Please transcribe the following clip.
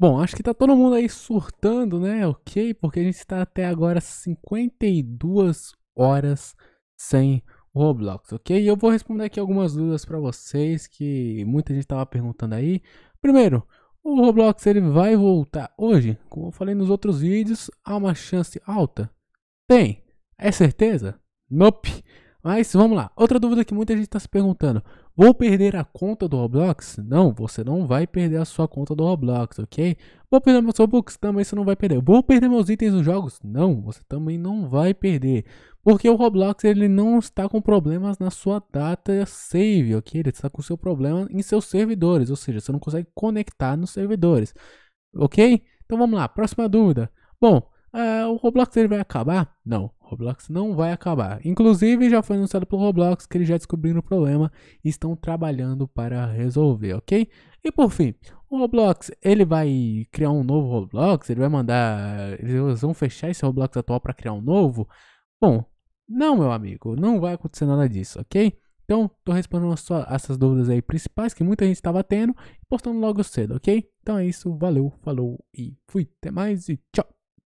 Bom, acho que tá todo mundo aí surtando, né? Ok, porque a gente está até agora 52 horas sem Roblox, ok? E eu vou responder aqui algumas dúvidas para vocês que muita gente tava perguntando aí. Primeiro, o Roblox ele vai voltar hoje? Como eu falei nos outros vídeos, há uma chance alta? Tem. É certeza? Nope. Mas vamos lá. Outra dúvida que muita gente está se perguntando: vou perder a conta do Roblox? Não, você não vai perder a sua conta do Roblox, ok? Vou perder meus Robux? Também você não vai perder. Vou perder meus itens dos jogos? Não, você também não vai perder. Porque o Roblox ele não está com problemas na sua data save, ok? Ele está com seu problema em seus servidores, ou seja, você não consegue conectar nos servidores, ok? Então vamos lá, próxima dúvida. Bom, uh, o Roblox ele vai acabar? Não. Roblox não vai acabar. Inclusive, já foi anunciado pelo Roblox que eles já descobriram o problema e estão trabalhando para resolver, ok? E por fim, o Roblox, ele vai criar um novo Roblox? Ele vai mandar. Eles vão fechar esse Roblox atual para criar um novo? Bom, não, meu amigo, não vai acontecer nada disso, ok? Então, tô respondendo só essas dúvidas aí principais que muita gente estava tendo e postando logo cedo, ok? Então é isso, valeu, falou e fui. Até mais e tchau!